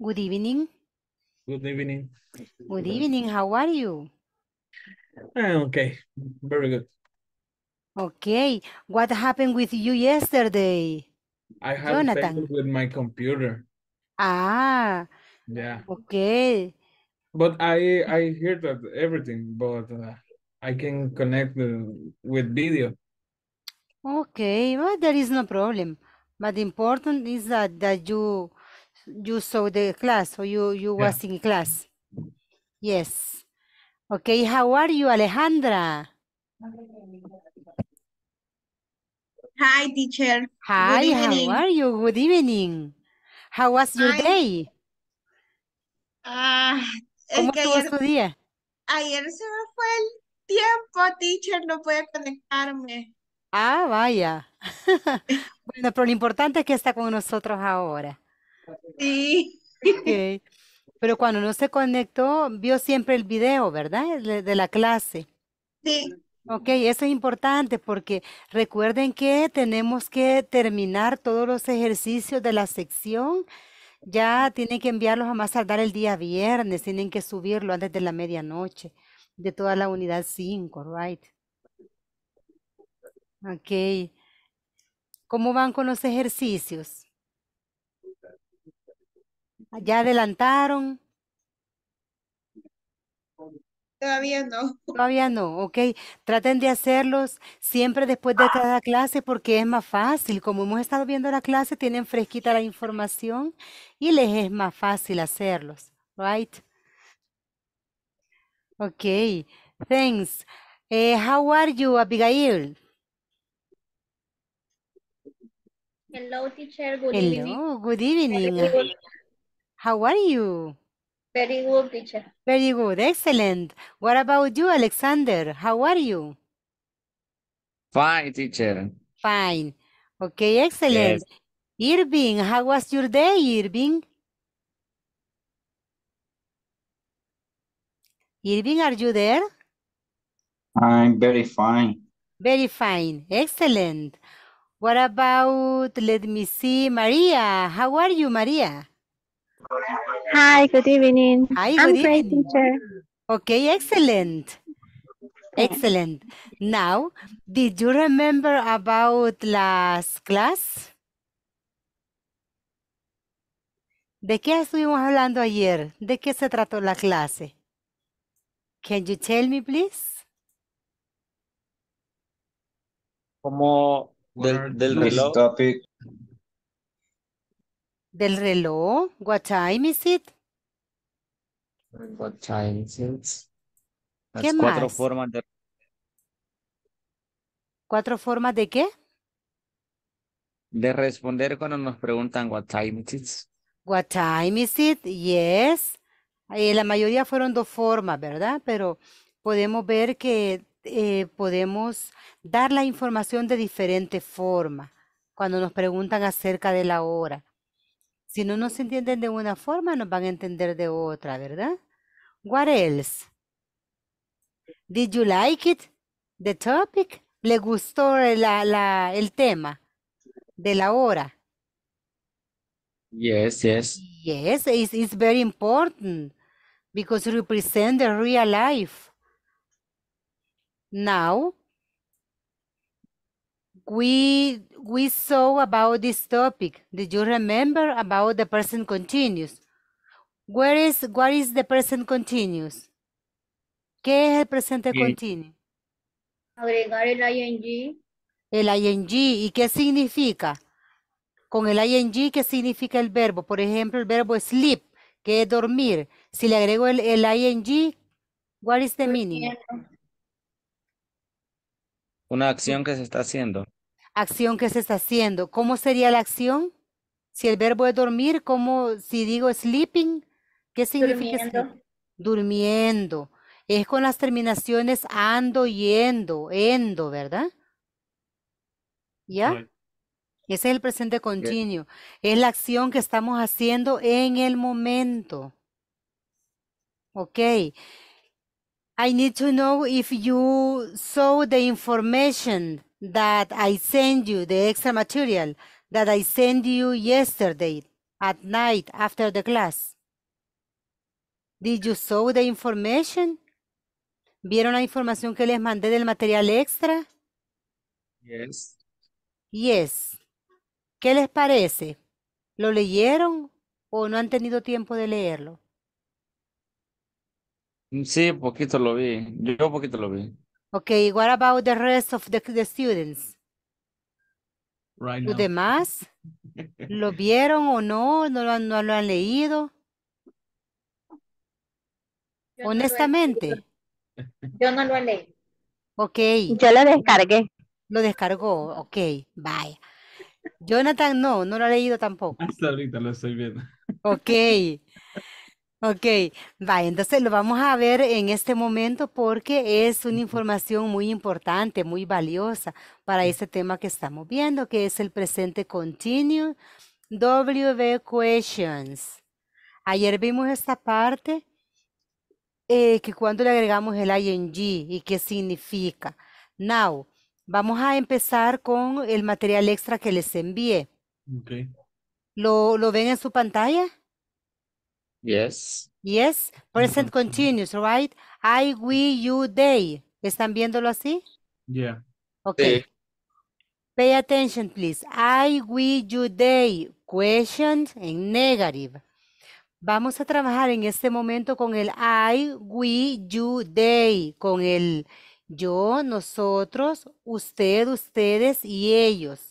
Good evening. Good evening. Good evening. How are you? I'm okay. Very good. Okay. What happened with you yesterday? I had Jonathan. with my computer. Ah. Yeah. Okay. But I I hear that everything, but uh, I can connect uh, with video. Okay, well, there is no problem. But important is that, that you you saw the class or you, you yeah. was in class. Yes. Okay, how are you, Alejandra? Hi, teacher. Hi, how are you? Good evening. How was your day? Ah, uh, ¿Cómo estuvo ayer, su día? Ayer se me fue el tiempo, teacher, no pude conectarme. Ah, vaya. Bueno, pero lo importante es que está con nosotros ahora. Sí. Pero cuando no se conectó, vio siempre el video, ¿verdad? De, la clase. Sí. Ok, eso es importante porque recuerden que tenemos que terminar todos los ejercicios de la sección. Ya tienen que enviarlos a más tardar el día viernes, tienen que subirlo antes de la medianoche de toda la unidad 5, right? Ok. ¿Cómo van con los ejercicios? ¿Ya adelantaron? Todavía no. Todavía no, ok. Traten de hacerlos siempre después de cada clase porque es más fácil. Como hemos estado viendo la clase, tienen fresquita la información y les es más fácil hacerlos, right? Ok, thanks. ¿Cómo eh, how are you, Abigail? Hello, teacher. Good Hello. evening. Good evening. good. How are you? Very good, teacher. Very good. Excellent. What about you, Alexander? How are you? Fine, teacher. Fine. Okay, excellent. Yes. Irving, how was your day, Irving? Irving, are you there? I'm very fine. Very fine. Excellent. What about, let me see, Maria. How are you, Maria? Hi, good evening. Hi, good I'm great, teacher. Okay, excellent. Excellent. Now, did you remember about last class? ¿De qué estuvimos hablando ayer? ¿De qué se trató la clase? Can you tell me, please? Como del, del reloj. Del reloj. What time is it? What time is it? Las cuatro formas de... ¿Cuatro formas de qué? De responder cuando nos preguntan what time is it What time is it? Yes. Eh, la mayoría fueron dos formas, ¿verdad? Pero podemos ver que eh, podemos dar la información de diferente forma cuando nos preguntan acerca de la hora. Si no nos entienden de una forma, nos van a entender de otra, ¿verdad? What else? Did you like it? The topic? ¿Le gustó el tema de la hora? Yes, yes. Yes, it's, it's very important because represent the real life now. We, we saw about this topic. Did you remember about the present continuous? Where is, what is the present continuous? ¿Qué es el presente continuo? Agregar el ing. El ing. ¿Y qué significa? Con el ing, ¿qué significa el verbo? Por ejemplo, el verbo sleep, que es dormir. Si le agrego el, ing, what is the meaning? Una acción que se está haciendo. Acción que se está haciendo. ¿Cómo sería la acción? Si el verbo es dormir, como Si digo sleeping, ¿qué significa? Durmiendo. Durmiendo. Es con las terminaciones ando, yendo, endo, ¿verdad? ¿Ya? Ese es el presente continuo. Es la acción que estamos haciendo en el momento. Ok. I need to know if you saw the information that I sent you, the extra material that I sent you yesterday at night after the class. Did you saw the information? ¿Vieron la información que les mandé del material extra? Yes. Yes. ¿Qué les parece? ¿Lo leyeron o no han tenido tiempo de leerlo? Mm, sí, poquito lo vi. Yo poquito lo vi. Okay, what about the rest of the, students? ¿Los demás? ¿Lo vieron o no? ¿No lo, han leído? Honestamente. Yo no lo he leído. Ok. Yo lo descargué. Lo descargó, ok, bye. Jonathan no, no lo ha leído tampoco. Hasta ahorita lo estoy viendo. Ok. Ok, va, entonces lo vamos a ver en este momento porque es una información muy importante, muy valiosa para este tema que estamos viendo, que es el presente continuo W questions. Ayer vimos esta parte eh, que cuando le agregamos el ing y qué significa. Now, vamos a empezar con el material extra que les envié. Okay. ¿Lo, ¿Lo ven en su pantalla? Yes. Yes, present continuous, right? I, we, you, day ¿Están viéndolo así? Yeah. ok Pay attention, please. I, we, you, day Questions en negative. Vamos a trabajar en este momento con el I, we, you, day Con el yo, nosotros, usted, ustedes y ellos.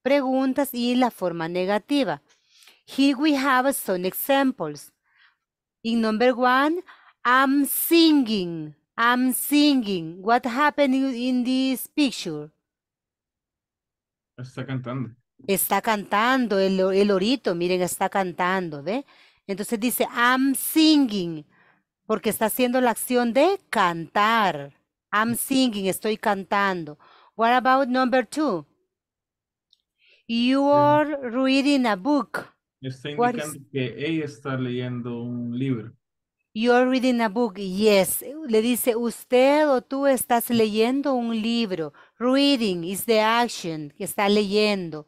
Preguntas y la forma negativa. Here we have some examples. In number one, I'm singing. I'm singing. What happened in this picture? Está cantando. Está cantando el, el orito, miren, está cantando, ¿ve? Entonces dice, I'm singing, porque está haciendo la acción de cantar. I'm singing, estoy cantando. What about number two? You mm. are reading a book. Está indicando que ella está leyendo un libro. You're reading a book, yes. Le dice usted o tú estás leyendo un libro. Reading is the action, que está leyendo.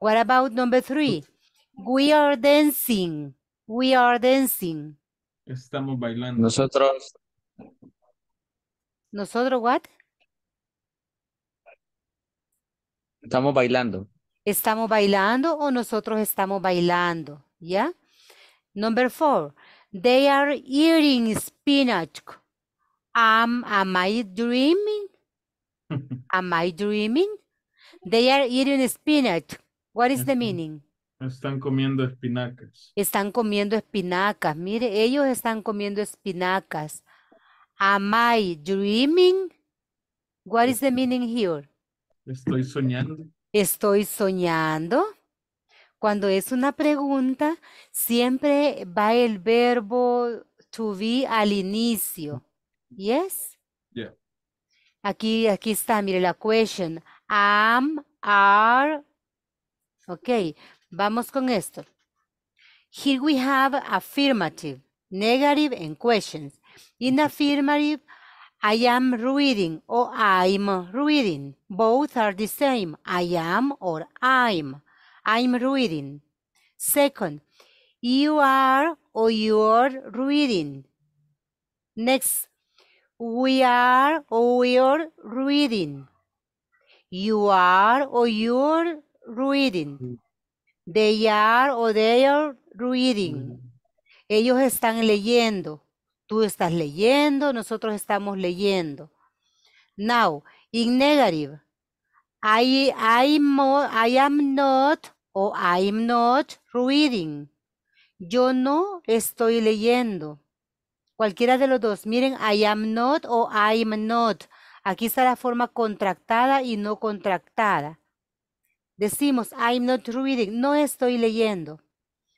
What about number three? We are dancing. We are dancing. Estamos bailando. Nosotros. Nosotros, what? Estamos bailando estamos bailando o nosotros estamos bailando, ¿ya? Number four, they are eating spinach. am I dreaming? am I dreaming? They are eating spinach. What is the meaning? Están comiendo espinacas. Están comiendo espinacas. Mire, ellos están comiendo espinacas. Am I dreaming? What is the meaning here? Estoy soñando. ¿Estoy soñando? Cuando es una pregunta, siempre va el verbo to be al mm. inicio. Yes? Yeah. Aquí, aquí está, mire la cuestión. Am, are. Ok, vamos con esto. Here we have affirmative, negative, and questions. In affirmative, I am reading or I'm reading. Both are the same. I am or I'm. I'm reading. Second, you are or you're reading. Next, we are or we're reading. You are or you're reading. Mm. They are or they are reading. Mm. Ellos están leyendo. Tú estás leyendo, nosotros estamos leyendo. Now, in negative, I, I am not o I'm not reading. Yo no estoy leyendo. Cualquiera de los dos. Miren, I am not o I'm not. Aquí está la forma contractada y no contractada. Decimos, I'm not reading. No estoy leyendo.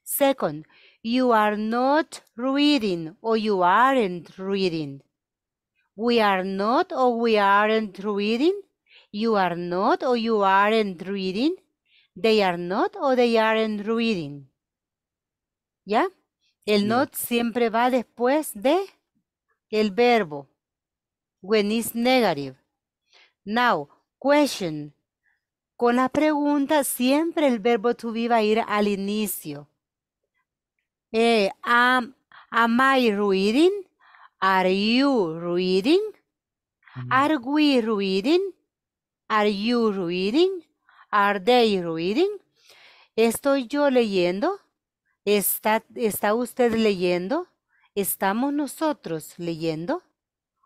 Second, You are not reading or you aren't reading. We are not or we aren't reading. You are not or you aren't reading. They are not or they aren't reading. ¿Ya? El not siempre va después de el verbo. When it's negative. Now, question. Con la pregunta siempre el verbo to be va a ir al inicio. Eh, am, I reading? Are you reading? Mm. Are we reading? Are you reading? Are they reading? ¿Estoy yo leyendo? ¿Está, está usted leyendo? ¿Estamos nosotros leyendo?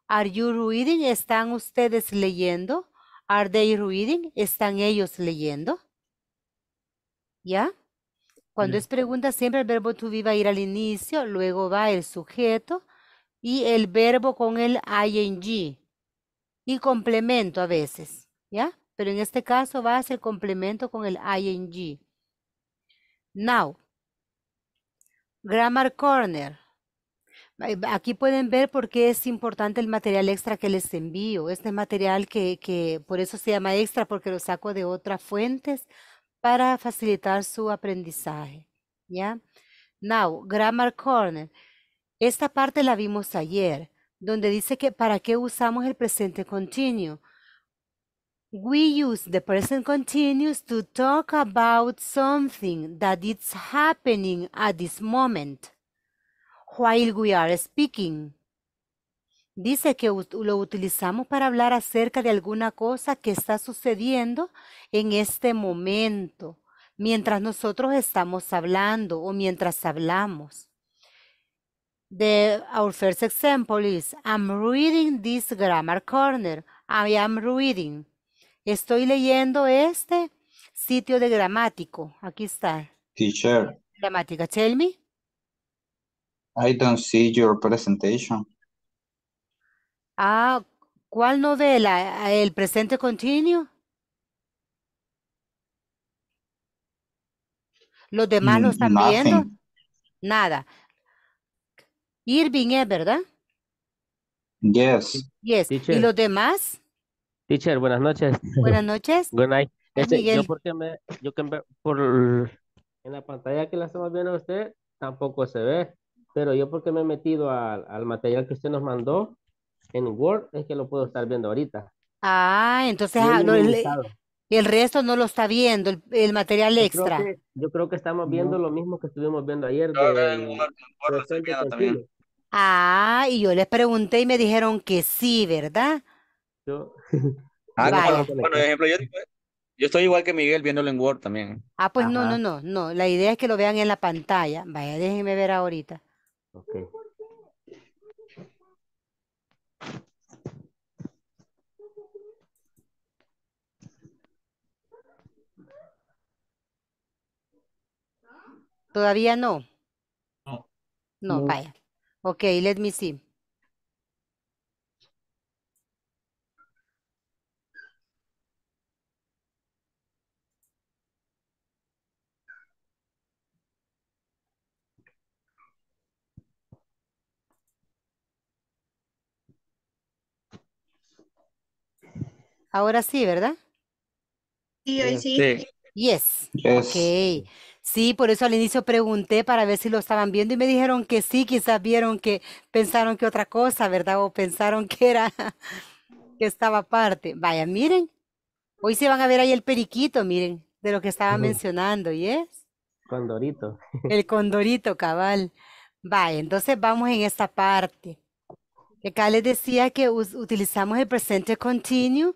Are you reading? ¿Están ustedes leyendo? Are they reading? ¿Están ellos leyendo? ¿Ya? Cuando es pregunta, siempre el verbo to be va a ir al inicio, luego va el sujeto y el verbo con el ing y complemento a veces, ¿ya? Pero en este caso va a ser complemento con el ing. Now, Grammar Corner. Aquí pueden ver por qué es importante el material extra que les envío. Este material que, que por eso se llama extra, porque lo saco de otras fuentes para facilitar su aprendizaje. ¿Ya? Now, Grammar Corner. Esta parte la vimos ayer, donde dice que para qué usamos el presente continuo. We use the present continuous to talk about something that is happening at this moment while we are speaking. Dice que lo utilizamos para hablar acerca de alguna cosa que está sucediendo en este momento, mientras nosotros estamos hablando o mientras hablamos. The, our first example is, I'm reading this grammar corner. I am reading. Estoy leyendo este sitio de gramático. Aquí está. Teacher. Gramática, tell me. I don't see your presentation. Ah, ¿cuál novela? ¿El presente continuo? ¿Los demás lo están viendo? Nada. Irving es, ¿verdad? Yes. ¿Y los demás? Teacher, buenas noches. Buenas noches. Good night. Ah, este, yo porque que por en la pantalla que la estamos viendo a usted, tampoco se ve. Pero yo porque me he metido al, al material que usted nos mandó, en Word es que lo puedo estar viendo ahorita. Ah, entonces ah, el, resto no lo está viendo, el, material extra. yo creo que estamos viendo lo mismo que estuvimos viendo ayer. Ah, y yo les pregunté y me dijeron que sí, ¿verdad? Yo... Ah, bueno, por ejemplo, yo, eh, yo estoy igual que Miguel viéndolo en Word también. Ah, pues no, no, no, no. La idea es que lo vean en la pantalla. Vaya, déjenme ver ahorita. Okay. Todavía no. No. No, vaya. Ok, let me see. Ahora sí, ¿verdad? Sí, hoy sí. Este, yes. yes. Sí, por eso al inicio pregunté para ver si lo estaban viendo y me dijeron que sí, quizás vieron que pensaron que otra cosa, ¿verdad? O pensaron que era que estaba aparte. Vaya, miren. Hoy se van a ver ahí el periquito, miren, de lo que estaba mencionando, ¿y es? Condorito. El condorito, cabal. Vaya, entonces vamos en esta parte. Acá les decía que utilizamos el presente continuo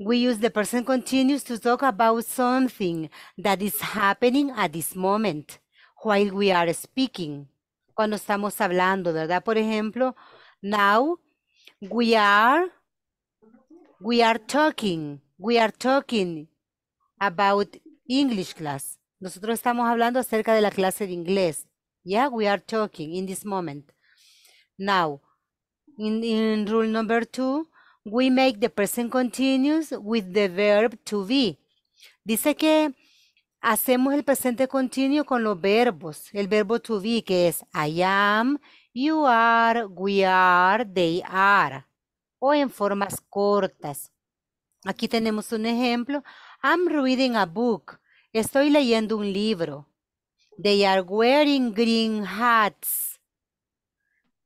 we use the present continuous to talk about something that is happening at this moment while we are speaking. Cuando estamos hablando, ¿verdad? Por ejemplo, now we are we are talking, we are talking about English class. Nosotros estamos hablando acerca de la clase de inglés. Yeah, we are talking in this moment. Now, in, in rule number two, we make the present continuous with the verb to be. Dice que hacemos el presente continuo con los verbos. El verbo to be que es I am, you are, we are, they are. O en formas cortas. Aquí tenemos un ejemplo. I'm reading a book. Estoy leyendo un libro. They are wearing green hats.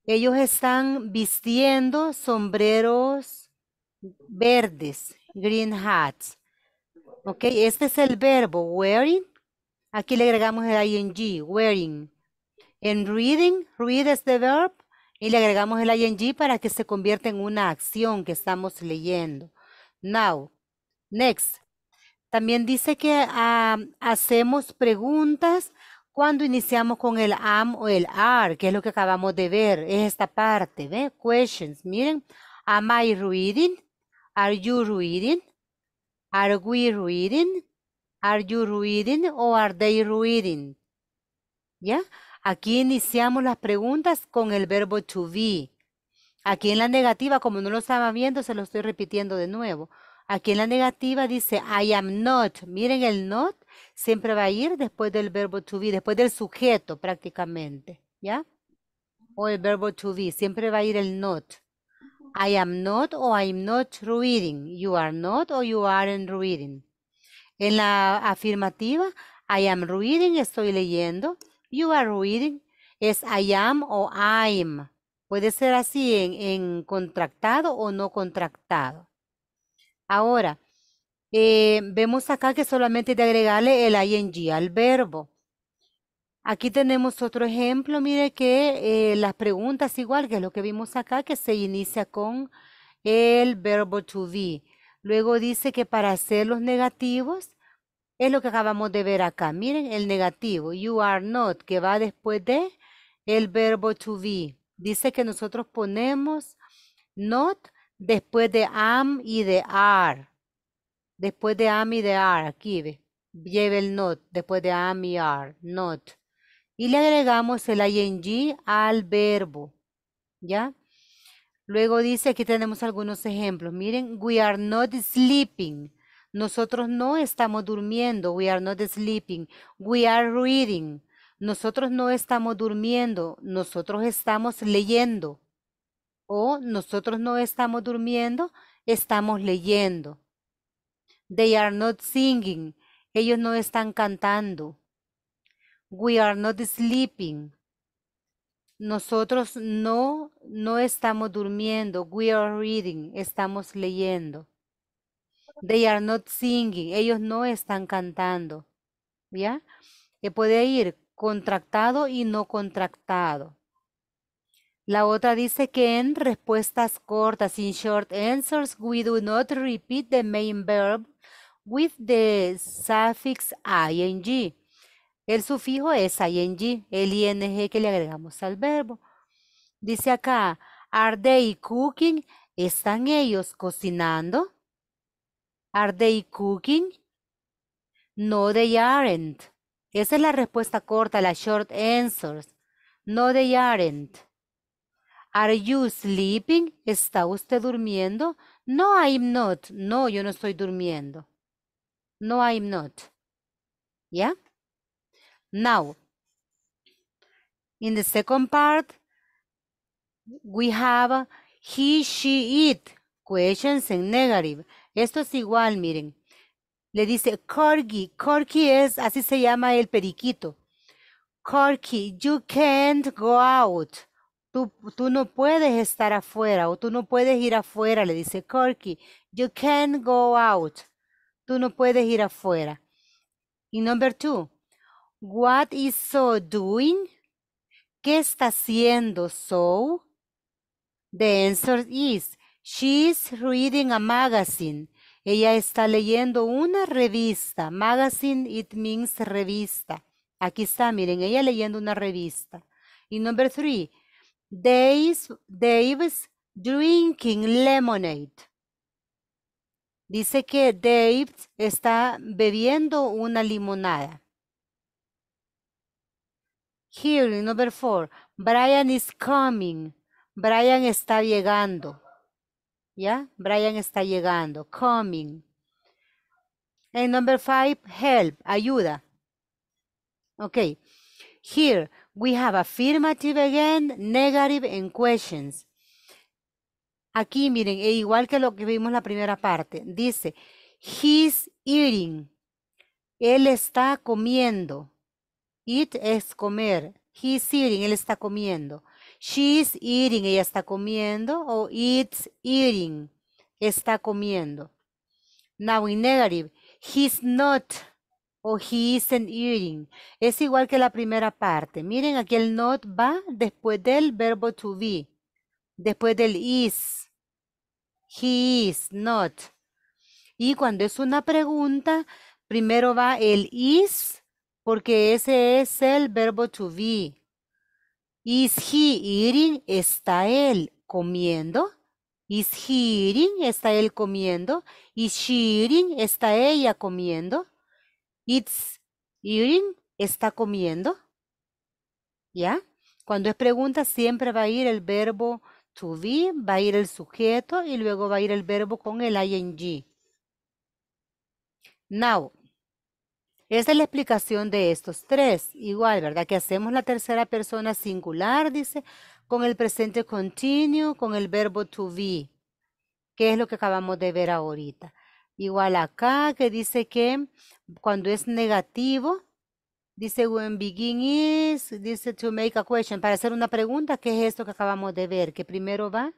Ellos están vistiendo sombreros verdes, green hats. Ok, este es el verbo wearing. Aquí le agregamos el ing, wearing. En reading, read es the verb. Y le agregamos el ing para que se convierta en una acción que estamos leyendo. Now, next. También dice que ah, hacemos preguntas cuando iniciamos con el am o el are, que es lo que acabamos de ver. Es esta parte, ¿ve? Questions. Miren, am I reading? Are you reading? Are we reading? Are you reading o are they reading? ¿Ya? Aquí iniciamos las preguntas con el verbo to be. Aquí en la negativa, como no lo estaba viendo, se lo estoy repitiendo de nuevo. Aquí en la negativa dice I am not. Miren el not siempre va a ir después del verbo to be, después del sujeto prácticamente, ¿ya? O el verbo to be, siempre va a ir el not. I am not o I'm not reading. You are not o you aren't reading. En la afirmativa, I am reading, estoy leyendo. You are reading, es I am o I'm. Puede ser así en, en contractado o no contractado. Ahora, eh, vemos acá que solamente de agregarle el ing al verbo. Aquí tenemos otro ejemplo, mire que eh, las preguntas igual que lo que vimos acá, que se inicia con el verbo to be. Luego dice que para hacer los negativos, es lo que acabamos de ver acá. Miren el negativo, you are not, que va después de el verbo to be. Dice que nosotros ponemos not después de am y de are. Después de am y de are, aquí ve. lleve el not después de am y are, not y le agregamos el ing al verbo, ¿ya? Luego dice, aquí tenemos algunos ejemplos. Miren, we are not sleeping. Nosotros no estamos durmiendo. We are not sleeping. We are reading. Nosotros no estamos durmiendo. Nosotros estamos leyendo. O nosotros no estamos durmiendo. Estamos leyendo. They are not singing. Ellos no están cantando. We are not sleeping. Nosotros no, no estamos durmiendo. We are reading. Estamos leyendo. They are not singing. Ellos no están cantando. ¿Ya? Que puede ir contractado y no contractado. La otra dice que en respuestas cortas, in short answers, we do not repeat the main verb with the suffix ing. El sufijo es ing, el ing que le agregamos al verbo. Dice acá, are they cooking? ¿Están ellos cocinando? Are they cooking? No, they aren't. Esa es la respuesta corta, la short answers. No, they aren't. Are you sleeping? ¿Está usted durmiendo? No, I'm not. No, yo no estoy durmiendo. No, I'm not. ¿Ya? Now, in the second part, we have he, she, it, questions in negative. Esto es igual, miren. Le dice corgi. Corky es, así se llama el periquito. Corky, you can't go out. Tú, no puedes estar afuera o tú no puedes ir afuera, le dice Corky. You can't go out. Tú no puedes ir afuera. Y number two, What is so doing? ¿Qué está haciendo so? The answer is, she's reading a magazine. Ella está leyendo una revista. Magazine, it means revista. Aquí está, miren, ella leyendo una revista. Y number three, Dave's, Dave's drinking lemonade. Dice que Dave está bebiendo una limonada. Here, number four. Brian is coming. Brian está llegando. ¿Ya? Brian está llegando. Coming. And number five, help, ayuda. Okay. Here, we have affirmative again, negative, and questions. Aquí, miren, e igual que lo que vimos en la primera parte. Dice, he's eating. Él está comiendo. It es comer. He is eating, él está comiendo. She is eating, ella está comiendo. O it's eating, está comiendo. Now in negative, he's not o he isn't eating. Es igual que la primera parte. Miren, aquí el not va después del verbo to be. Después del is. He is not. Y cuando es una pregunta, primero va el is porque ese es el verbo to be. Is he eating? ¿Está él comiendo? Is he eating? ¿Está él comiendo? Is she eating? ¿Está ella comiendo? It's eating? ¿Está comiendo? ¿Ya? Cuando es pregunta siempre va a ir el verbo to be, va a ir el sujeto y luego va a ir el verbo con el ing. Now, es la explicación de estos tres. Igual, ¿verdad? Que hacemos la tercera persona singular, dice, con el presente continuo, con el verbo to be, que es lo que acabamos de ver ahorita. Igual acá que dice que cuando es negativo, dice when begin is, dice to make a question, para hacer una pregunta, ¿qué es esto que acabamos de ver, que primero va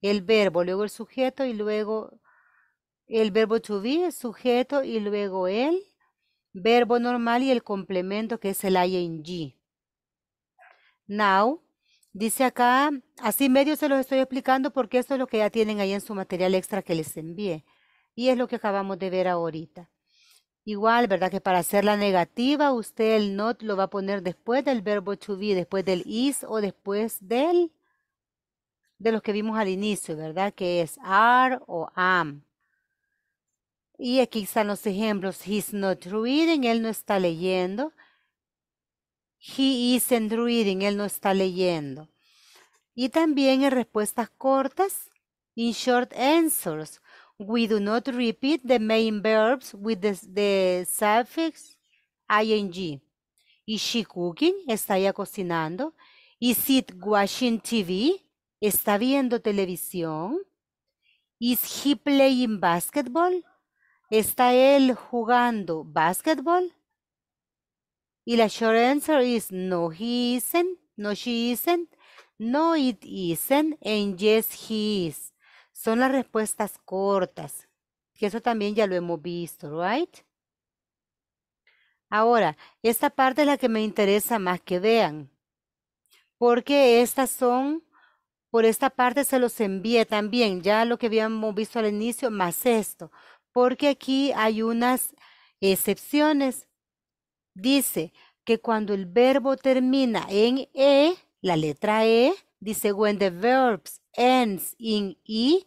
el verbo, luego el sujeto y luego el verbo to be, el sujeto y luego él verbo normal y el complemento que es el ing. Now, dice acá, así medio se los estoy explicando porque eso es lo que ya tienen ahí en su material extra que les envié. Y es lo que acabamos de ver ahorita. Igual, ¿verdad? Que para hacer la negativa, usted el not lo va a poner después del verbo to be, después del is o después del, de los que vimos al inicio, ¿verdad? Que es are o am. Y aquí están los ejemplos. He's not reading, él no está leyendo. He isn't reading, él no está leyendo. Y también en respuestas cortas, in short answers. We do not repeat the main verbs with the, suffix ing. Is she cooking? Está ya cocinando. Is it watching TV? Está viendo televisión. Is he playing basketball? ¿Está él jugando basketball? Y la short answer is no, he isn't, no, she isn't, no, it isn't, and yes, he is. Son las respuestas cortas, que eso también ya lo hemos visto, ¿right? Ahora, esta parte es la que me interesa más que vean, porque estas son, por esta parte se los envié también, ya lo que habíamos visto al inicio, más esto porque aquí hay unas excepciones. Dice que cuando el verbo termina en E, la letra E, dice when the verbs ends in E,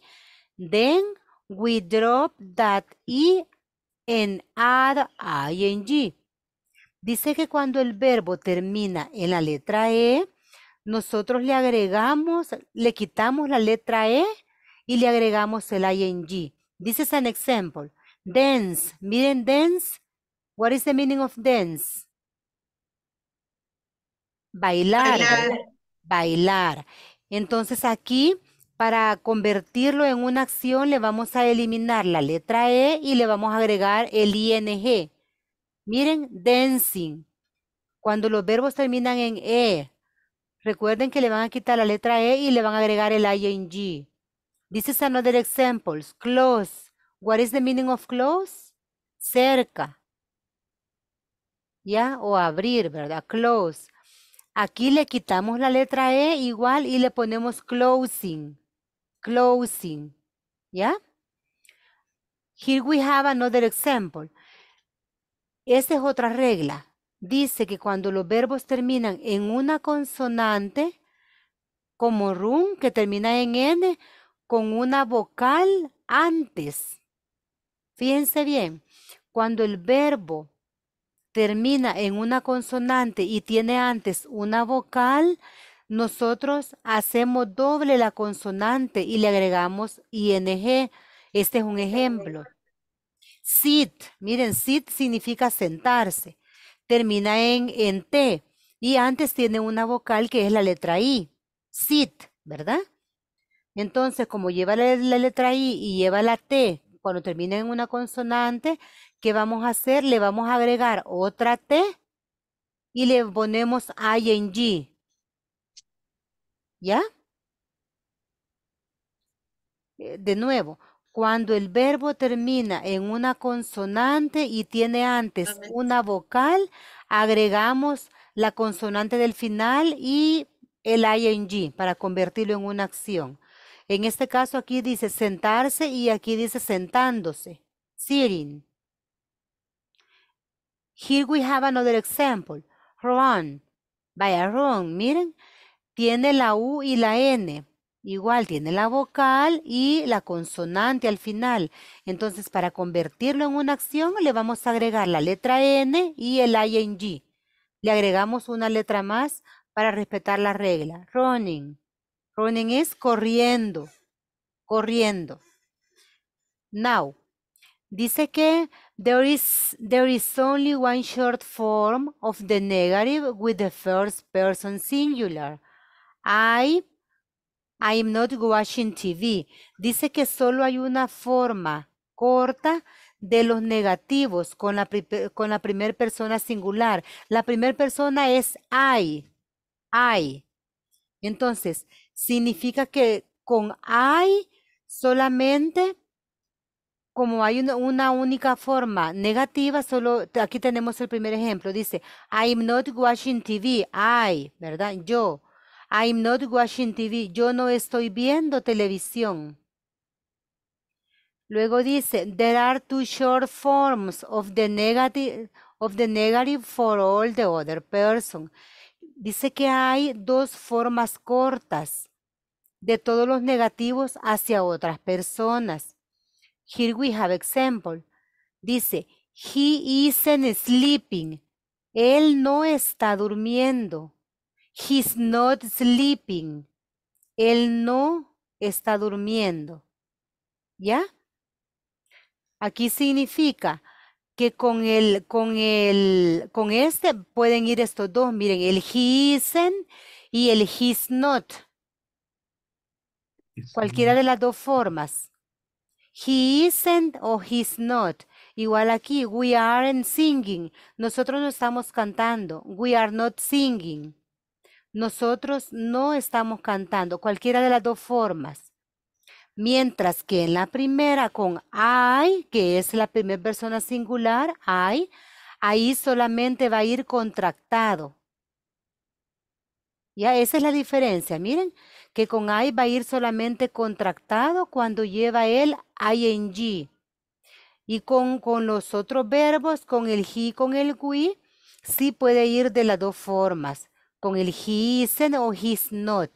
then we drop that E and add ing. Dice que cuando el verbo termina en la letra E, nosotros le agregamos, le quitamos la letra E y le agregamos el ing. This is an example. Dance. Miren, dance. What is the meaning of dance? Bailar. Bailar. Entonces aquí, para convertirlo en una acción, le vamos a eliminar la letra E y le vamos a agregar el ING. Miren, dancing. Cuando los verbos terminan en E, recuerden que le van a quitar la letra E y le van a agregar el ING. This is another example. Close. What is the meaning of close? Cerca. ¿Ya? O abrir, ¿verdad? Close. Aquí le quitamos la letra E igual y le ponemos closing. Closing. ¿Ya? Here we have another example. Esa es otra regla. Dice que cuando los verbos terminan en una consonante, como run, que termina en N, con una vocal antes. Fíjense bien, cuando el verbo termina en una consonante y tiene antes una vocal, nosotros hacemos doble la consonante y le agregamos ing. Este es un ejemplo. Sit, miren, sit significa sentarse. Termina en, en T y antes tiene una vocal que es la letra I. Sit, ¿verdad? Entonces, como lleva la, letra I y lleva la T, cuando termina en una consonante, ¿qué vamos a hacer? Le vamos a agregar otra T y le ponemos ING. ¿Ya? Eh, de nuevo, cuando el verbo termina en una consonante y tiene antes una vocal, agregamos la consonante del final y el ING para convertirlo en una acción. En este caso aquí dice sentarse y aquí dice sentándose. Sitting. Here we have another example. Run. Vaya, run. Miren, tiene la U y la N. Igual tiene la vocal y la consonante al final. Entonces, para convertirlo en una acción, le vamos a agregar la letra N y el ING. Le agregamos una letra más para respetar la regla. Running. Running es corriendo, corriendo. Now, dice que there is, there is only one short form of the negative with the first person singular. I, I am not watching TV. Dice que solo hay una forma corta de los negativos con la, con la primera persona singular. La primera persona es I. I. Entonces, significa que con I solamente como hay una, única forma negativa, solo aquí tenemos el primer ejemplo. Dice, I'm not watching TV. I, ¿verdad? Yo. I'm not watching TV. Yo no estoy viendo televisión. Luego dice, there are two short forms of the negative, of the negative for all the other person. Dice que hay dos formas cortas de todos los negativos hacia otras personas. Here we have example. Dice, he isn't sleeping. Él no está durmiendo. He's not sleeping. Él no está durmiendo. ¿Ya? Aquí significa, que con el, con el, con este pueden ir estos dos, miren, el he isn't y el he's not. Cualquiera de las dos formas. He isn't o he's not. Igual aquí, we aren't singing. Nosotros no estamos cantando. We are not singing. Nosotros no estamos cantando. Cualquiera de las dos formas. Mientras que en la primera con I, que es la primera persona singular, I, ahí solamente va a ir contractado. Ya, esa es la diferencia. Miren, que con I va a ir solamente contractado cuando lleva el ing. Y con, con los otros verbos, con el he, con el we, sí puede ir de las dos formas. Con el he isn't o he's not.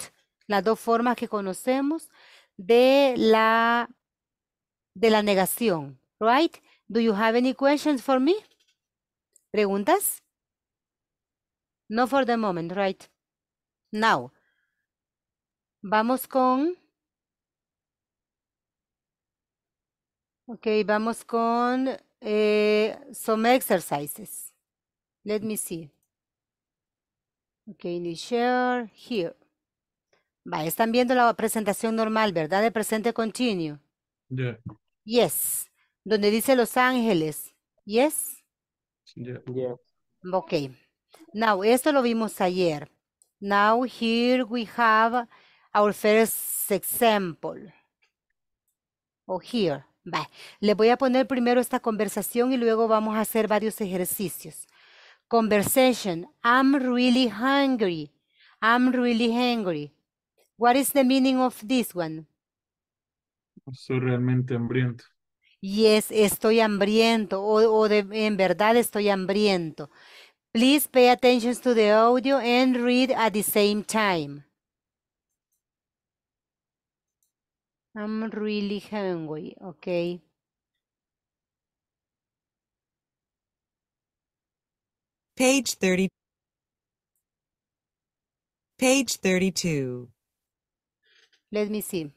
Las dos formas que conocemos de la, de la negación, right? Do you have any questions for me? ¿Preguntas? No for the moment, right? Now, vamos con... Okay, vamos con eh, some exercises. Let me see. Ok, share here están viendo la presentación normal, ¿verdad? De presente continuo. Yeah. Yes. Donde dice Los Ángeles. Yes. Yeah. Ok. Now, esto lo vimos ayer. Now, here we have our first example. O oh, here. Le voy a poner primero esta conversación y luego vamos a hacer varios ejercicios. Conversation. I'm really hungry. I'm really hungry. What is the meaning of this one? Estoy realmente hambriento. Yes, estoy hambriento o, o de, en verdad estoy hambriento. Please pay attention to the audio and read at the same time. I'm really hungry, okay? Page 30. Page 32 let me see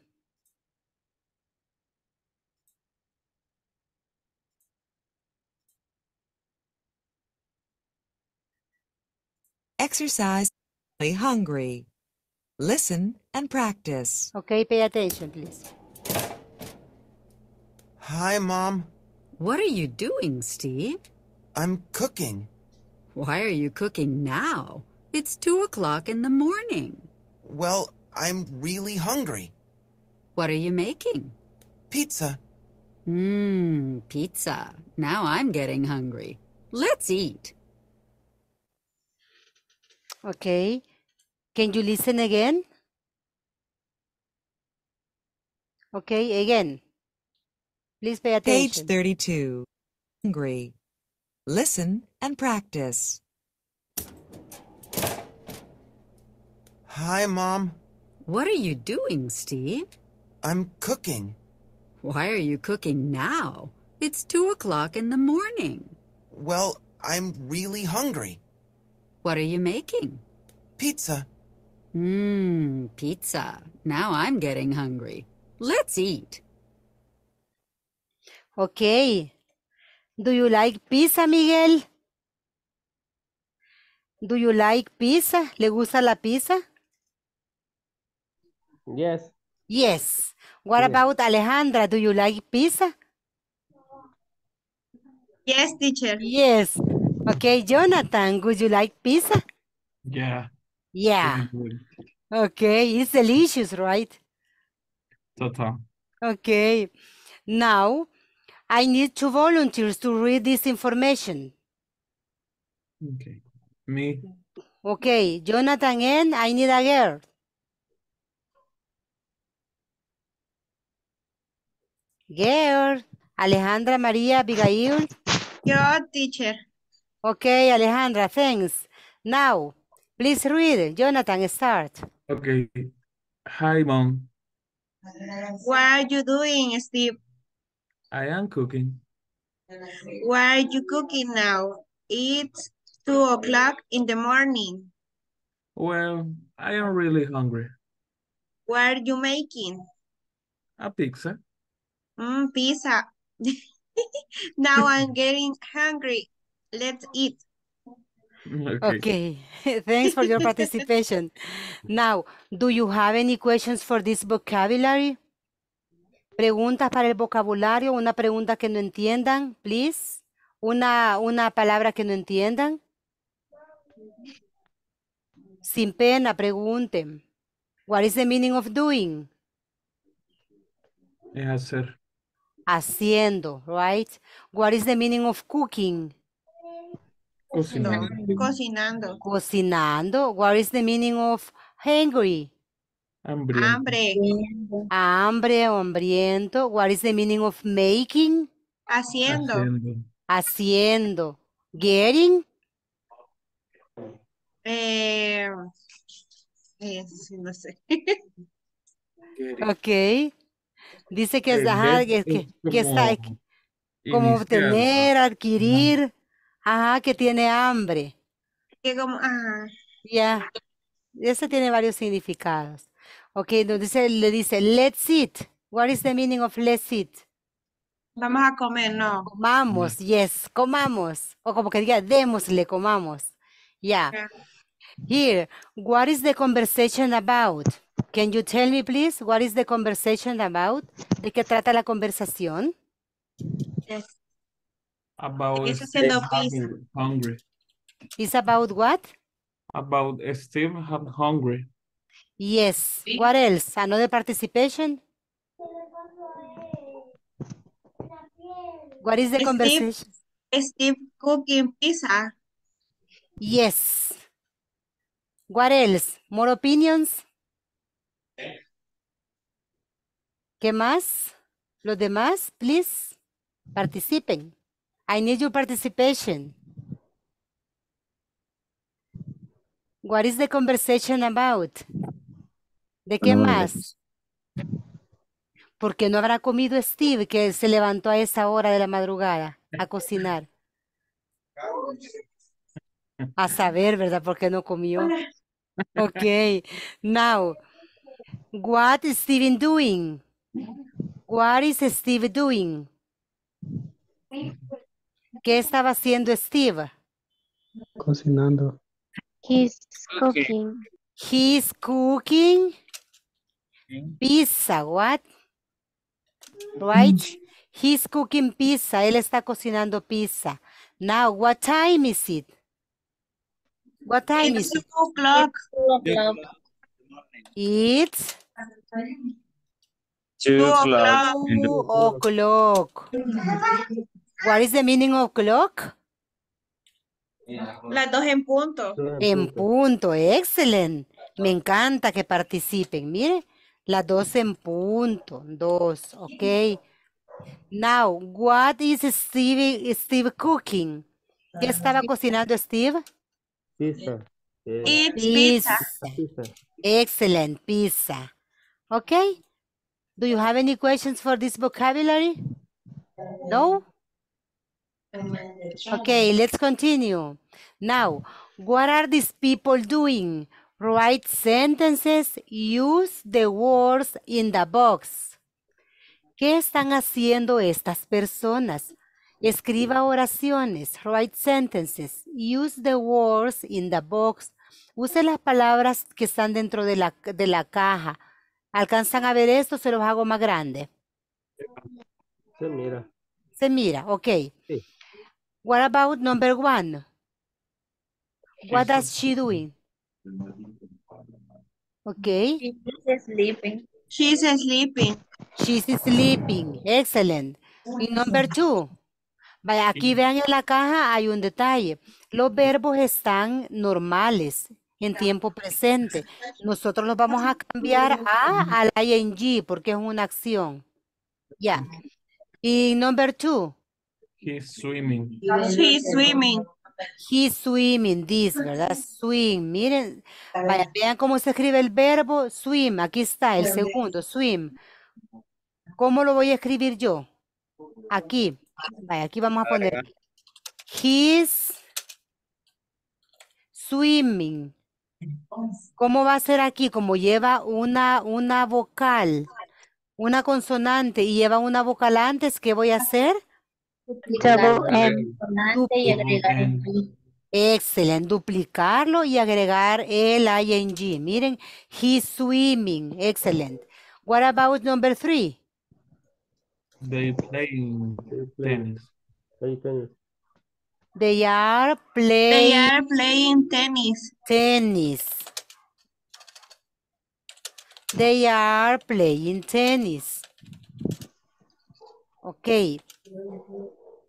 Exercise Be hungry. Listen and practice. Okay, pay attention, please. Hi, Mom. What are you doing, Steve? I'm cooking. Why are you cooking now? It's two o'clock in the morning. Well, I'm really hungry. What are you making? Pizza. Mmm, pizza. Now I'm getting hungry. Let's eat. Okay. Can you listen again? Okay, again. Please pay attention. Page 32. Hungry. Listen and practice. Hi, Mom. What are you doing, Steve? I'm cooking. Why are you cooking now? It's two o'clock in the morning. Well, I'm really hungry. What are you making? Pizza. Mmm, pizza. Now I'm getting hungry. Let's eat. Okay. Do you like pizza, Miguel? Do you like pizza? ¿Le gusta la pizza? Yes. Yes. What yes. about Alejandra? Do you like pizza? Yes, teacher. Yes. Okay, Jonathan, would you like pizza? Yeah. Yeah. Okay, it's delicious, right? Total. Okay. Now, I need two volunteers to read this information. Okay. Me. Okay, Jonathan and I need a girl. Georg, Alejandra Maria Abigail. Your teacher. Okay, Alejandra, thanks. Now, please read. Jonathan, start. Okay. Hi, Mom. What are you doing, Steve? I am cooking. Why are you cooking now? It's two o'clock in the morning. Well, I am really hungry. What are you making? A pizza. Mm, pizza. now I'm getting hungry. Let's eat. Okay. Thanks for your participation. now, do you have any questions for this vocabulary? Preguntas para el vocabulario, una pregunta que no entiendan, please. Una, una palabra que no entiendan. Sin pena, pregunten. What is the meaning of doing? Es hacer haciendo, right? What is the meaning of cooking? Cocinando. Cocinando. What is the meaning of hungry? Hambre. Hambre hambriento. What is the meaning of making? Haciendo. Haciendo. Getting? Eh, eh Okay. Dice que es, está como obtener, adquirir, que tiene hambre. Ya. eso tiene varios significados. Ok, entonces le dice, let's eat. What is the meaning of let's eat? Vamos a comer, no. Comamos, yes, comamos. O como que diga, démosle, comamos. Ya. Here, what is the conversation about? Can you tell me, please, what is the conversation about? ¿De qué trata la conversación? Yes. About Steve having hungry. It's about what? About Steve having hungry. Yes. What else? Another participation? What is the conversation? Steve cooking pizza. Yes. What else? More opinions? ¿Qué más? Los demás, please, participen. I need your participation. What is the conversation about? ¿De qué más? porque no habrá comido Steve que se levantó a esa hora de la madrugada a cocinar? A saber, ¿verdad? ¿Por qué no comió? Ok, now, What is Steven doing? What is Steve doing? ¿Qué estaba haciendo Steve? Cocinando. He's cooking. He's cooking pizza. What? Right? He's cooking pizza. Él está cocinando pizza. Now, what time is it? What time is it? It's Two o'clock. What is the meaning of clock? Las dos en punto. En punto, excelente. Me encanta que participen. Mire, las dos en punto. Dos, ok. Now, what is Steve, cooking? ¿Qué estaba ah. cocinando Steve? Pizza. It's pizza. excelente, pizza. Okay? Do you have any questions for this vocabulary? No? Okay, let's continue. Now, what are these people doing? Write sentences, use the words in the box. ¿Qué están haciendo estas personas? Escriba oraciones, write sentences, use the words in the box. Use las palabras que están dentro de la, de la caja. ¿Alcanzan a ver esto? Se los hago más grande. Se mira. Se mira, ok. What about number one? What is she doing? Okay. She's sleeping. She's sleeping. She's sleeping. Excellent. Y number two. Vaya, aquí vean en la caja hay un detalle. Los verbos están normales en tiempo presente. Nosotros nos vamos a cambiar a al ING porque es una acción. Ya. Y number two. He's swimming. He's swimming. He's swimming, this, ¿verdad? Swim. Miren, vean cómo se escribe el verbo swim. Aquí está el segundo, swim. ¿Cómo lo voy a escribir yo? Aquí. aquí vamos a poner. He's swimming. ¿Cómo va a ser aquí? Como lleva una, una vocal, una consonante y lleva una vocal antes, ¿qué voy a hacer? y Excelente. Duplicarlo y agregar el ing. Miren, he's swimming. excelente What about number three? They are playing. They are playing tennis. Tennis. They are playing tennis. Okay.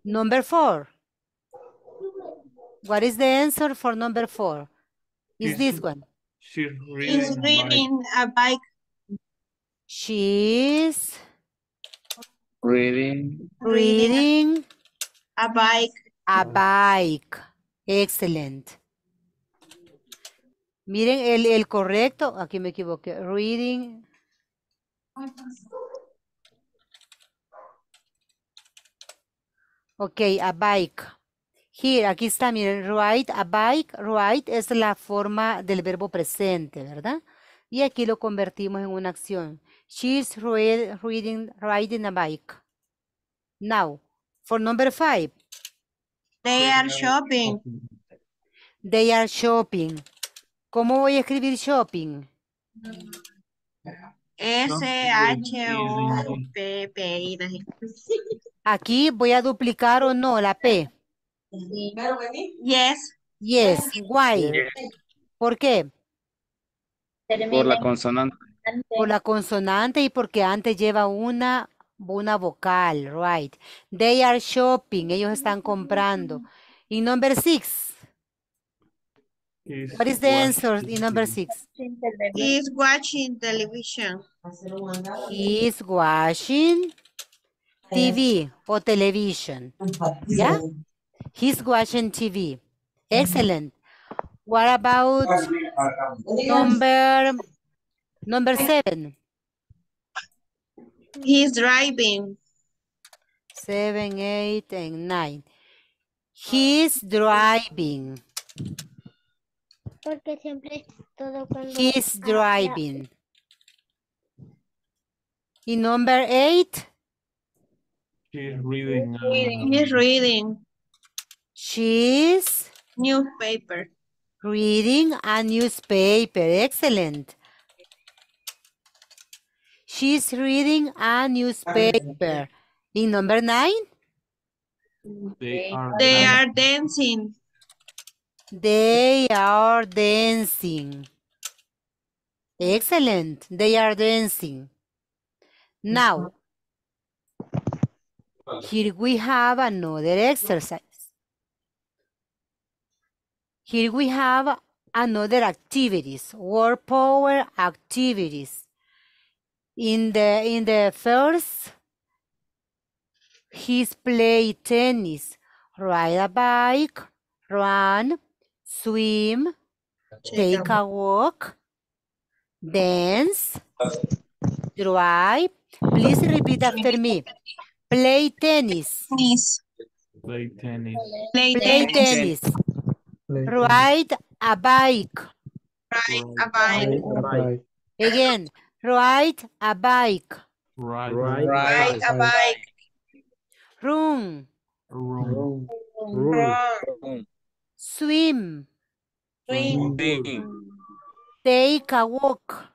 Number four. What is the answer for number four? Is this one? She's reading, She's a, bike. a bike. She's reading reading a bike. A bike. Excellent. Miren el, el correcto. Aquí me equivoqué. Reading. Ok, a bike. Here, aquí está, miren, ride, a bike, ride es la forma del verbo presente, ¿verdad? Y aquí lo convertimos en una acción. She's reading, riding a bike. Now, for number five, They are shopping. They are shopping. ¿Cómo voy a escribir shopping? S-H-O-P-P-I. Aquí voy a duplicar o no la P. Yes. Yes. Why? ¿Por qué? Por la consonante. Por la consonante y porque antes lleva una una vocal, right. They are shopping. Ellos están comprando. Y number six. What is the answer in number six? He is watching television. He is watching TV o television. Yeah? He's watching TV. Excellent. What about number number seven? He's driving. Seven, eight, and nine. He's driving. Porque siempre todo cuando... He's driving. Y number eight? He's reading. Uh, He's reading. She's? Newspaper. Reading a newspaper. Excellent. She's reading a newspaper. In number nine? They are, dancing. They are dancing. Excellent. They are dancing. Now, here we have another exercise. Here we have another activities, word power activities in the in the first he's play tennis ride a bike run swim take a walk dance drive please repeat after me play tennis play tennis play, play tennis. ride a bike ride a bike again Ride a bike. Ride, ride, ride a bike. Room. Room. Room. Swim. Swim. Take a walk.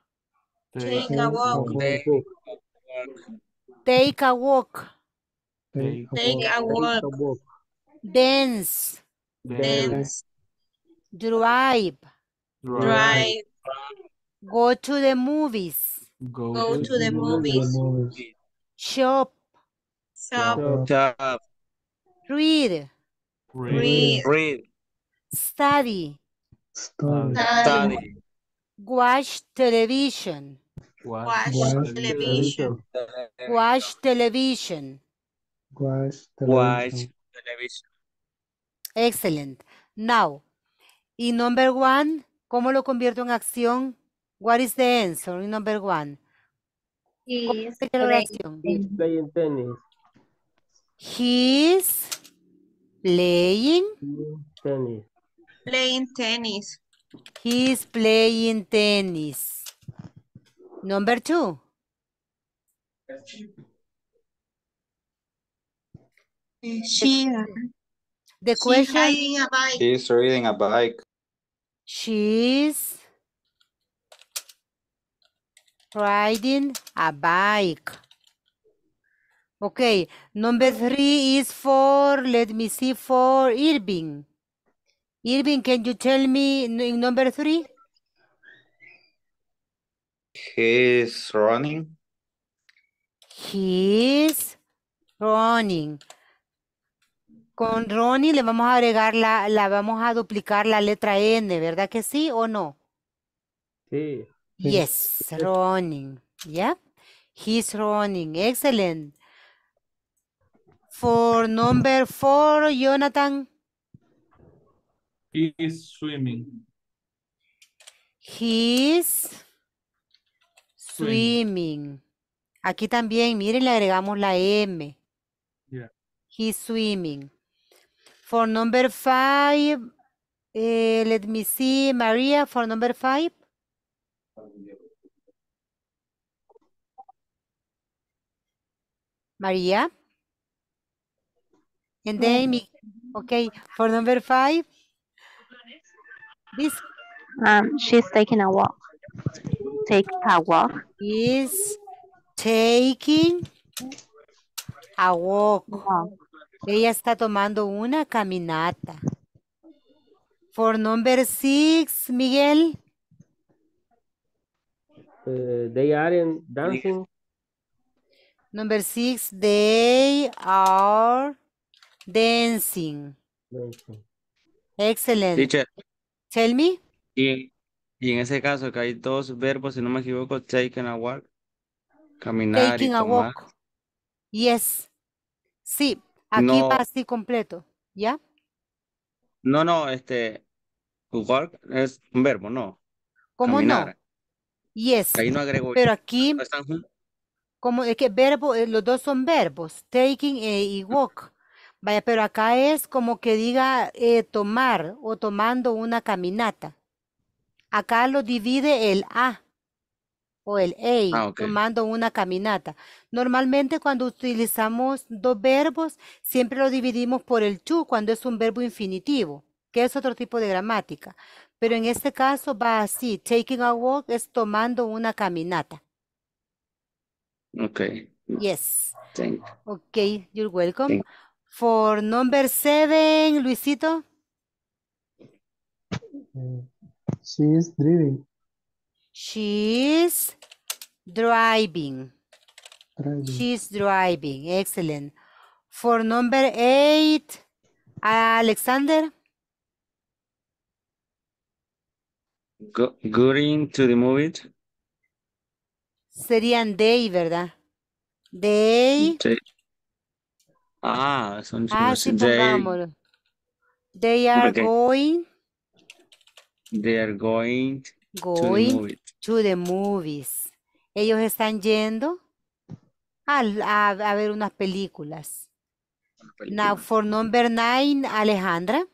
Take a walk. Take a walk. Take a walk. Dance. Dance. Drive. Drive. Go to the movies. Go, to, the, movies. Shop. Shop. Shop. Read. Read. Read. Read. Study. Study. Study. Watch television. Watch, television. Watch television. Watch television. Watch television. Excellent. Now, in number one, ¿cómo lo convierto en acción? What is the answer in number one? Is He's playing tennis. He's playing tennis. Playing tennis. He's playing tennis. Number two. She, the question. She's riding a bike. She's riding a bike. Okay, number three is for, let me see, for Irving. Irving, can you tell me number three? He's running. He's running. Con Ronnie le vamos a agregar la, la vamos a duplicar la letra N, ¿verdad que sí o no? Sí. Yes, running. Yeah, he's running. Excellent. For number four, Jonathan. He's swimming. He's swimming. Aquí también, miren, le agregamos la M. Yeah. He's swimming. For number five, eh, let me see, Maria, for number five. María And then, okay, for number five, this. Um, she's taking a walk. Take a walk. Is taking a walk. walk. Ella está tomando una caminata. For number six, Miguel. They they in dancing. Number six, they are dancing. Excelente. Excellent. Tell me. Y, en ese caso que hay dos verbos, si no me equivoco, taking a walk, caminar Taking a walk. Yes. Sí, aquí va así completo, ¿ya? No, no, este, walk es un verbo, no. ¿Cómo no? Yes. Ahí no Pero aquí, como es que verbo, eh, los dos son verbos, taking eh, y walk. Vaya, pero acá es como que diga eh, tomar o tomando una caminata. Acá lo divide el A o el A, ah, tomando una caminata. Normalmente cuando utilizamos dos verbos, siempre lo dividimos por el to cuando es un verbo infinitivo, que es otro tipo de gramática. Pero en este caso va así. Taking a walk es tomando una caminata. Okay. Yes. Thank Okay, you're welcome. For number seven, Luisito. She is driving. She is driving. driving. She's driving. Excellent. For number eight, Alexander. going to the movies Serían they, ¿verdad? They. Ah, son ah, they. They are going. They are going, going to, the movies. Ellos están yendo a, a, ver unas películas. Now for number nine, Alejandra.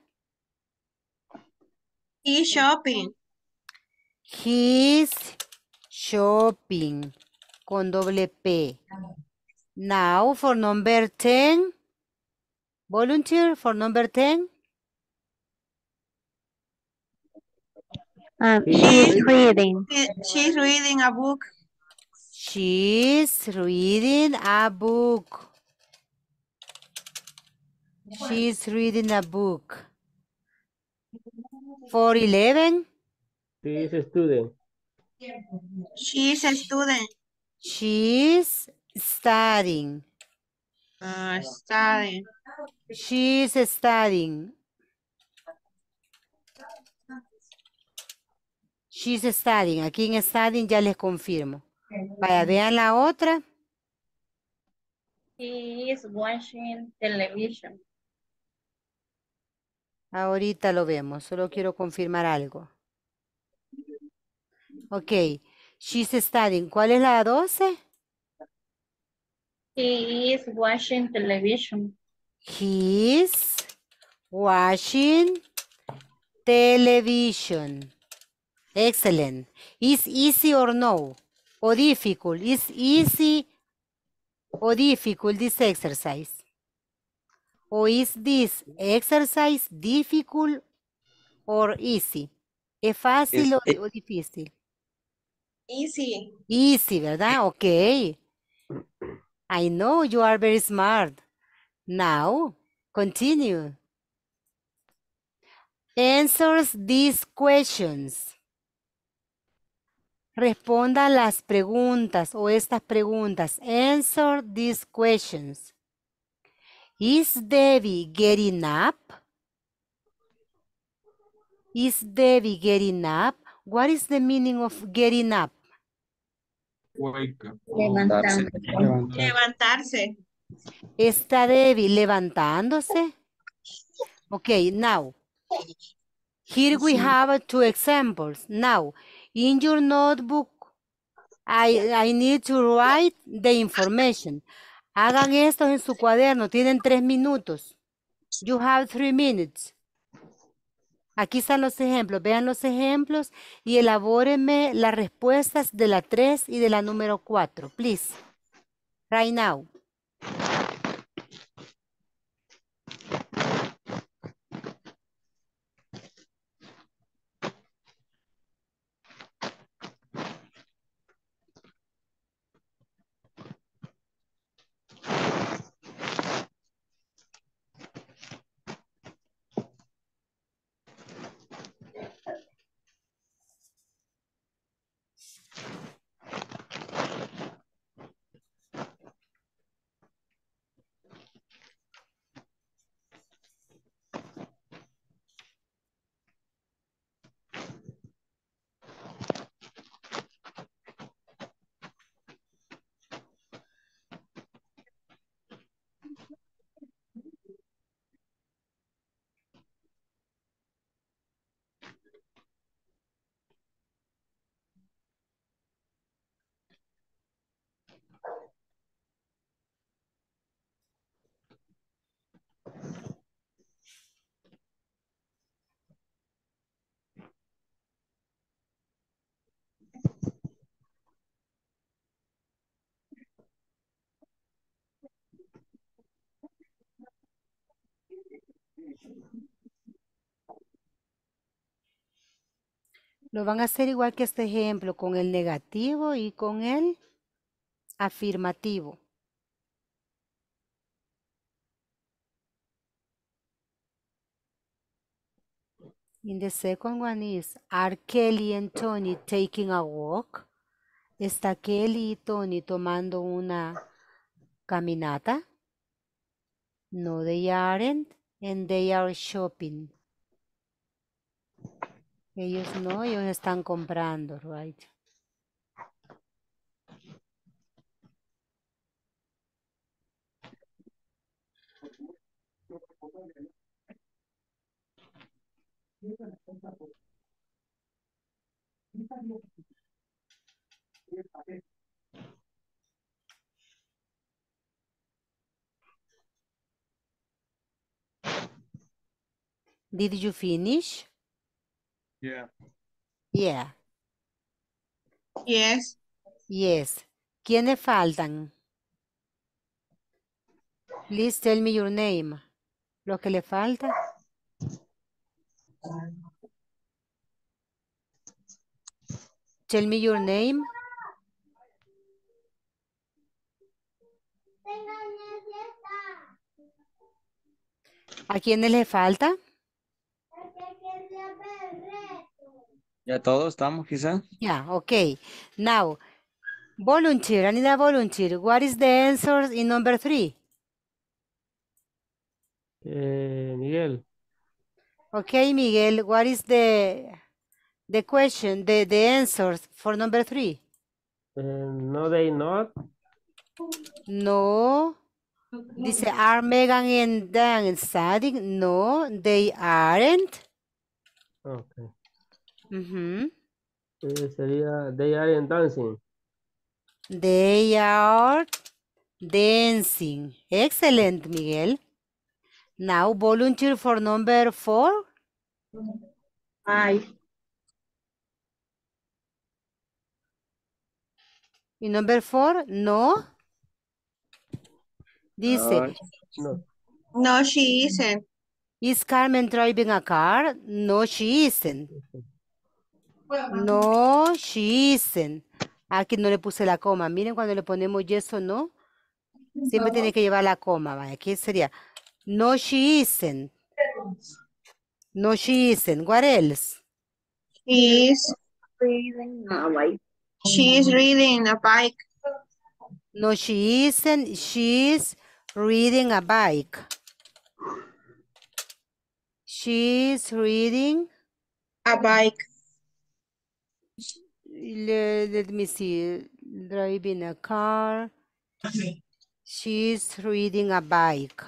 Y shopping. He's shopping. Con doble P. Now for number 10. Volunteer for number 10. Um, she's reading. She's reading a book. She's reading a book. She's reading a book. For 11. She is a student. She is a student. She is studying. Ah, studying. She is studying. She's studying. Aquí en studying ya les confirmo. Vaya, vean la otra. She is watching television. Ahorita lo vemos. Solo quiero confirmar algo. Ok. She's studying. ¿Cuál es la 12? He is watching television. He is watching television. Excellent. Is easy or no? O difficult. Is easy o difficult this exercise? O is this exercise difficult or easy? ¿Es fácil eh o, difícil? Easy. Easy, ¿verdad? Ok. I know you are very smart. Now, continue. Answers these questions. Responda las preguntas o estas preguntas. Answer these questions. Is Debbie getting up? Is Debbie getting up? What is the meaning of getting up? Levantarse. Está débil levantándose. ok now. Here we have two examples. Now, in your notebook, I, I need to write the information. Hagan esto en su cuaderno. Tienen tres minutos. You have three minutes. Aquí están los ejemplos, vean los ejemplos y elabórenme las respuestas de la 3 y de la número 4, please. Right now. Lo van a hacer igual que este ejemplo, con el negativo y con el afirmativo. In the second one is, are Kelly and Tony taking a walk? ¿Está Kelly y Tony tomando una caminata? No, they aren't and they are shopping. Ellos no, ellos están comprando, right? Did you finish? Yeah. Yeah. Yes. Yes. ¿Quiénes faltan? Please tell me your name. ¿Lo que le falta? Tell me your name. ¿A quiénes le falta? Ya todos estamos, quizá. Yeah, okay. Now, volunteer. I need a volunteer. What is the answer in number three? Eh, Miguel. Okay, Miguel. What is the the question, the the answer for number three? Eh, no, they not. No. Dice, are Megan and Dan studying? No, they aren't. Okay. Eh, sería they are dancing. They are dancing. Excellent, Miguel. Now volunteer for number four. I. Y number four, no. Dice. no. no she isn't. Is Carmen driving a car? No, she isn't. No, she isn't. Aquí no le puse la coma. Miren cuando le ponemos yes o no. Siempre tiene que llevar la coma. Aquí sería no she isn't. No she isn't. What else? She is reading a ah, bike. She is reading a bike. No she isn't. She is reading a bike. She is reading a bike. let me see, driving a car. She's riding a bike.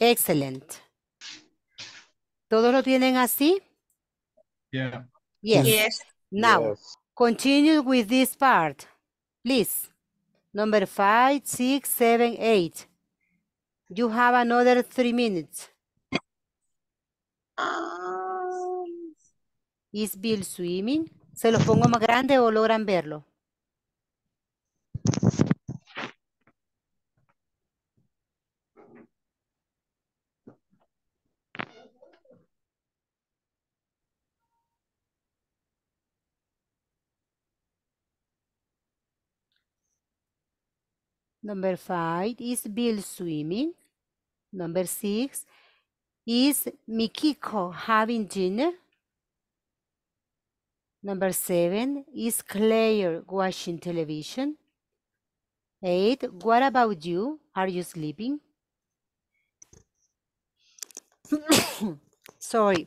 Excellent. ¿Todos lo tienen así? Yeah. Yes. yes. Now, yes. continue with this part, please. Number five, six, seven, eight. You have another three minutes. Uh... Is Bill swimming? ¿Se lo pongo más grande o logran verlo? Number five, is Bill swimming? Number six, is Mikiko having dinner? Number seven, is Claire watching television? Eight, what about you? Are you sleeping? Sorry.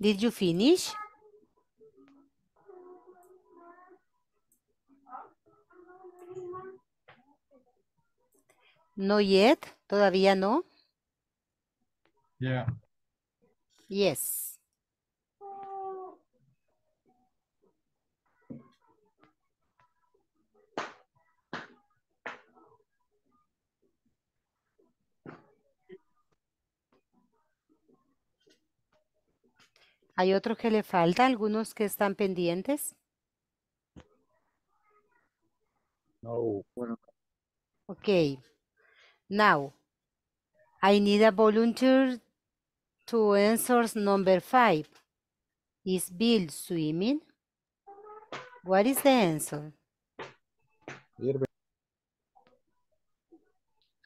Did you finish? No yet, todavía no. Yeah. Yes. ¿Hay otro que le falta? ¿Algunos que están pendientes? No. Ok. Now, I need a volunteer to answer number five. Is Bill swimming? What is the answer?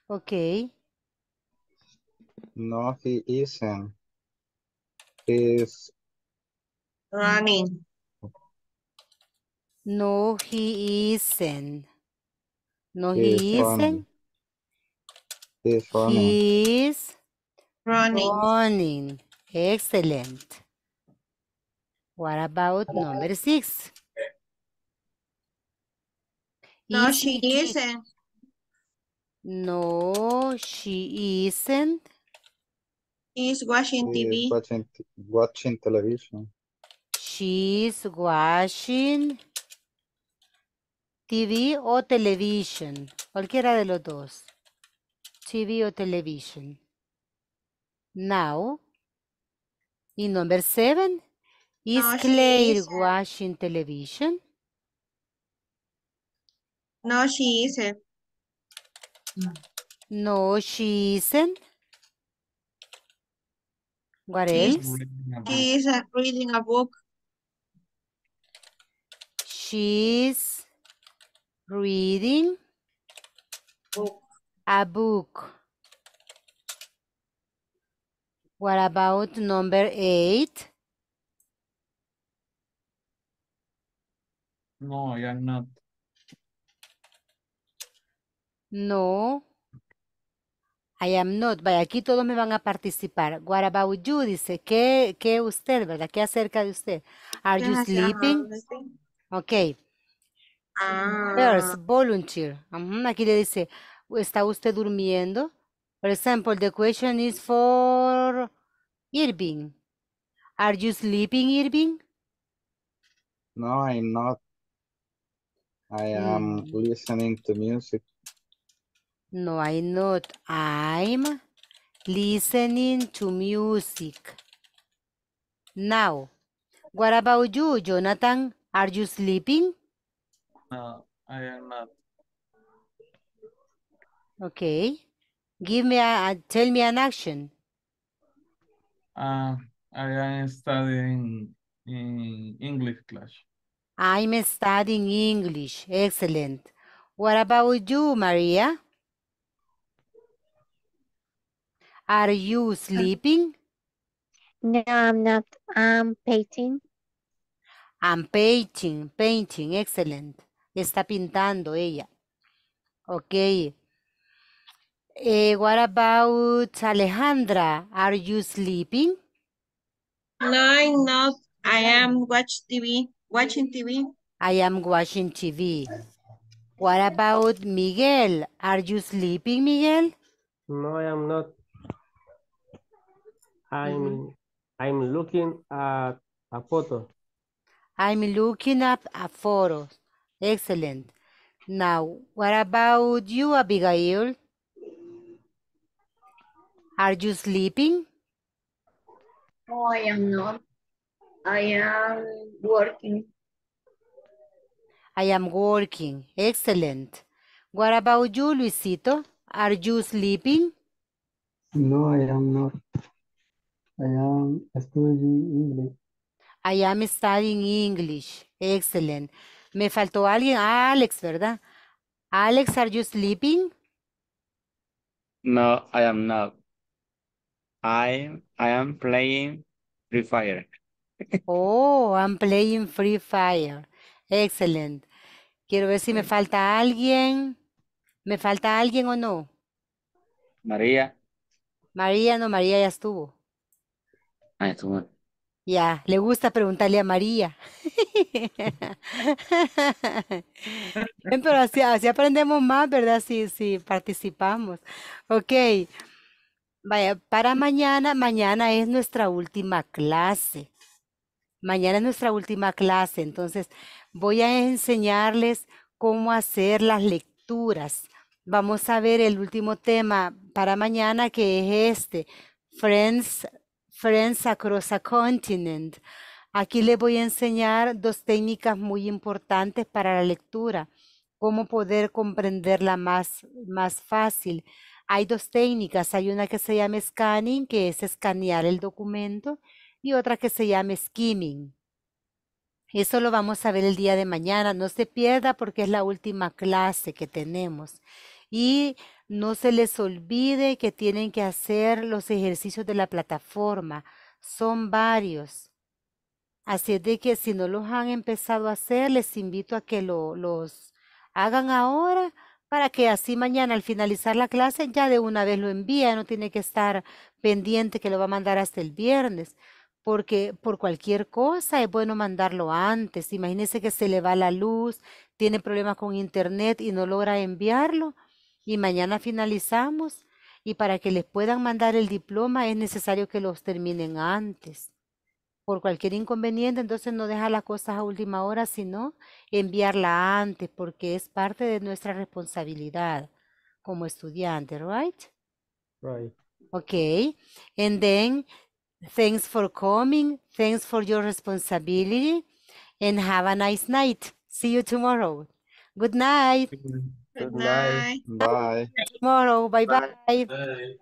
Okay. No, he isn't. He's running. No, he isn't. No, he, he is isn't. He's running. He is running. running. Excellent. What about number six? No, is she is isn't. No, she isn't. He's watching TV. Watching, watching television. She's watching TV o television. Cualquiera de los dos. TV o television. Now, in number seven, is Claire watching television? No, she isn't. No, she isn't. What else? She isn't reading a book. She's reading a book. What about number eight? No, I am not. No. I am not. Vaya, aquí todos me van a participar. What about you? Dice, ¿qué, qué usted, verdad? ¿Qué acerca de usted? Are you sleeping? Ok. First, ah. volunteer. Aquí le dice, ¿está usted durmiendo? Por ejemplo, the question is for Irving. Are you sleeping, Irving? No, I'm not. I am mm. listening to music. No, I'm not. I'm listening to music. Now, what about you, Jonathan? Are you sleeping? No, I am not. Okay. Give me a, tell me an action. Uh, I am studying in English class. I'm studying English. Excellent. What about you, Maria? Are you um, sleeping? No, I'm not. I'm painting. I'm painting, painting, excellent. Está pintando ella. Okay. Eh, what about Alejandra? Are you sleeping? No, I'm not. I am watch TV, watching TV. I am watching TV. What about Miguel? Are you sleeping, Miguel? No, I am not. I'm mm-hmm. I'm looking at a photo. I'm looking up a photo. Excellent. Now, what about you, Abigail? Are you sleeping? No, I am not. I am working. I am working. Excellent. What about you, Luisito? Are you sleeping? No, I am not. I am studying English. I am studying English. Excellent. Me faltó alguien. Alex, ¿verdad? Alex, are you sleeping? No, I am not. I, am playing Free Fire. oh, I'm playing Free Fire. Excellent. Quiero ver si me falta alguien. ¿Me falta alguien o no? María. María, no, María ya estuvo. Ah, estuvo. Ya, le gusta preguntarle a María. pero así, aprendemos más, ¿verdad? Si, si participamos. Ok. Vaya, para mañana, mañana es nuestra última clase. Mañana es nuestra última clase, entonces voy a enseñarles cómo hacer las lecturas. Vamos a ver el último tema para mañana que es este, Friends Across a Continent. Aquí les voy a enseñar dos técnicas muy importantes para la lectura, cómo poder comprenderla más, más fácil. Hay dos técnicas, hay una que se llama scanning, que es escanear el documento, y otra que se llama skimming. Eso lo vamos a ver el día de mañana, no se pierda porque es la última clase que tenemos. Y no se les olvide que tienen que hacer los ejercicios de la plataforma. Son varios. Así es de que si no los han empezado a hacer, les invito a que los hagan ahora para que así mañana al finalizar la clase ya de una vez lo envíe. no tiene que estar pendiente que lo va a mandar hasta el viernes, porque por cualquier cosa es bueno mandarlo antes. Imagínese que se le va la luz, tiene problemas con internet y no logra enviarlo, y mañana finalizamos y para que les puedan mandar el diploma es necesario que los terminen antes. Por cualquier inconveniente, entonces no dejar las cosas a última hora, sino enviarla antes, porque es parte de nuestra responsabilidad como estudiante, right? Right. Okay. And then, thanks for coming. Thanks for your responsibility. And have a nice night. See you tomorrow. Good night. Good, Good night. night. Bye. Tomorrow. Bye-bye.